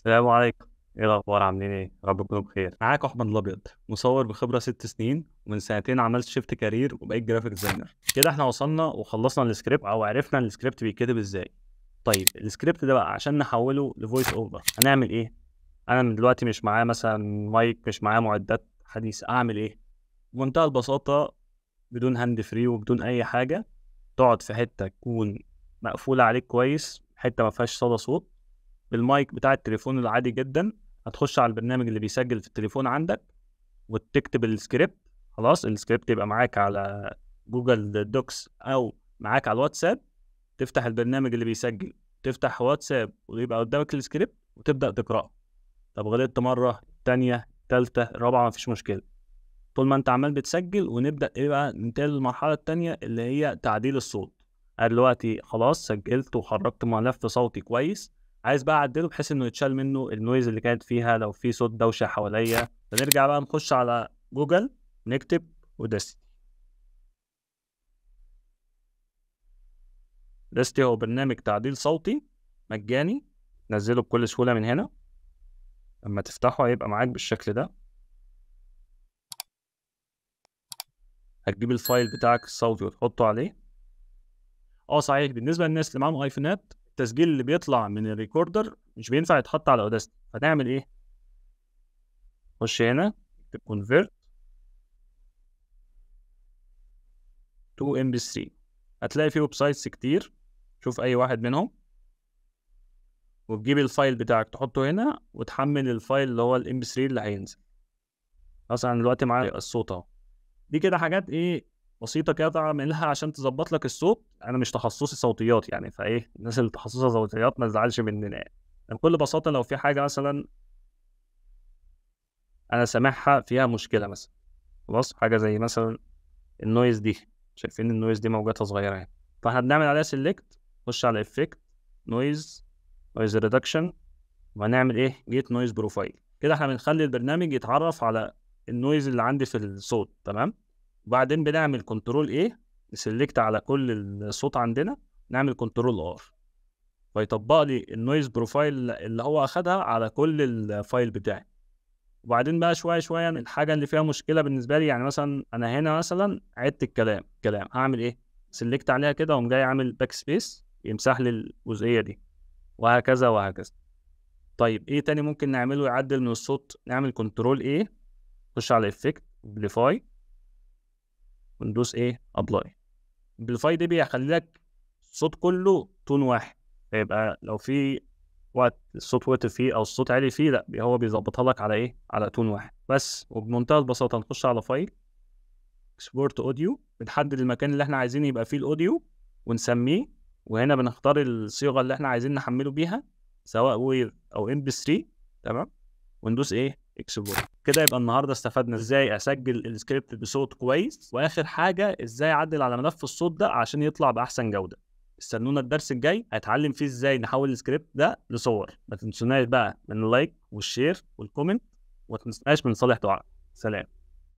السلام عليكم ايه الاخبار عاملين ايه رب تكونوا بخير معاك احمد الابيض مصور بخبره ست سنين ومن سنتين عملت شيفت كارير وبقيت جرافيك ديزاينر كده احنا وصلنا وخلصنا السكريبت او عرفنا السكريبت بيتكتب ازاي طيب السكريبت ده بقى عشان نحوله لفويس اوفر هنعمل ايه انا من دلوقتي مش معايا مثلا مايك مش معايا معدات حديثه اعمل ايه بمنتهى البساطه بدون هاند فري وبدون اي حاجه تقعد في حته تكون مقفوله عليك كويس حته ما فيهاش صدى صوت بالمايك بتاع التليفون العادي جدا هتخش على البرنامج اللي بيسجل في التليفون عندك وتكتب السكريبت خلاص السكريبت يبقى معاك على جوجل دوكس او معاك على الواتساب تفتح البرنامج اللي بيسجل تفتح واتساب ويبقى قدامك السكريبت وتبدا تقراه طب غلطت مره تانية تالتة رابعة مفيش مشكلة طول ما انت عمال بتسجل ونبدا ايه بقى ننتقل للمرحلة التانية اللي هي تعديل الصوت انا دلوقتي خلاص سجلت وخرجت ملف صوتي كويس عايز بقى اعدله بحيث انه يتشال منه النويز اللي كانت فيها لو في صوت دوشه حواليا فنرجع بقى نخش على جوجل نكتب اوداسيتي اوداستي هو برنامج تعديل صوتي مجاني نزله بكل سهوله من هنا لما تفتحه هيبقى معاك بالشكل ده هتجيب الفايل بتاعك الصوتي وتحطه عليه اه صحيح بالنسبه للناس اللي معاهم ايفونات التسجيل اللي بيطلع من الريكوردر مش بينفع يتحط على اوداستي فنعمل ايه خش هنا اكتب convert to mp 3 هتلاقي فيه ويب سايتس كتير شوف اي واحد منهم وتجيب الفايل بتاعك تحطه هنا وتحمل الفايل اللي هو الام 3 اللي هينزل خلاص انا دلوقتي معايا الصوت اهو دي كده حاجات ايه بسيطه كده تعملها عشان تظبط لك الصوت انا مش تخصصي صوتيات يعني فايه الناس اللي تخصصها صوتيات ما تزعلش مننا يعني بكل بساطه لو في حاجه مثلا انا سامعها فيها مشكله مثلا خلاص حاجه زي مثلا النويز دي شايفين النويز دي موجاتها صغيره يعني فاحنا بنعمل عليها سيلكت نخش على افكت نويز نويز ريدكشن وهنعمل ايه جيت نويز بروفايل كده احنا بنخلي البرنامج يتعرف على النويز اللي عندي في الصوت تمام وبعدين بنعمل كنترول ايه سيلكت على كل الصوت عندنا نعمل كنترول ار فيطبق لي النويز بروفايل اللي هو اخدها على كل الفايل بتاعي وبعدين بقى شويه شويه الحاجه اللي فيها مشكله بالنسبه لي يعني مثلا انا هنا مثلا عدت الكلام كلام هعمل ايه سيلكت عليها كده واقوم جاي عامل باك سبيس يمسح لي الجزئيه دي وهكذا وهكذا طيب ايه تاني ممكن نعمله يعدل من الصوت نعمل كنترول ايه نخش على افكت امبليفاي وندوس ايه ابلاي بالفاي دي بيخلي لك الصوت كله تون واحد فيبقى لو في وقت الصوت وقت فيه او الصوت عالي فيه لا هو بيظبطها لك على ايه على تون واحد بس وبمنتهى البساطه نخش على فايل اكسبورت اوديو بنحدد المكان اللي احنا عايزين يبقى فيه الاوديو ونسميه وهنا بنختار الصيغه اللي احنا عايزين نحمله بيها سواء وير او ام بي 3 تمام وندوس ايه اكسبورت كده يبقى النهارده استفدنا ازاي اسجل السكريبت بصوت كويس واخر حاجه ازاي اعدل على ملف الصوت ده عشان يطلع باحسن جوده استنونا الدرس الجاي هتعلم فيه ازاي نحول السكريبت ده لصور ما تنسوناش بقى من اللايك والشير والكومنت وما تنسوناش من صالح دعاء سلام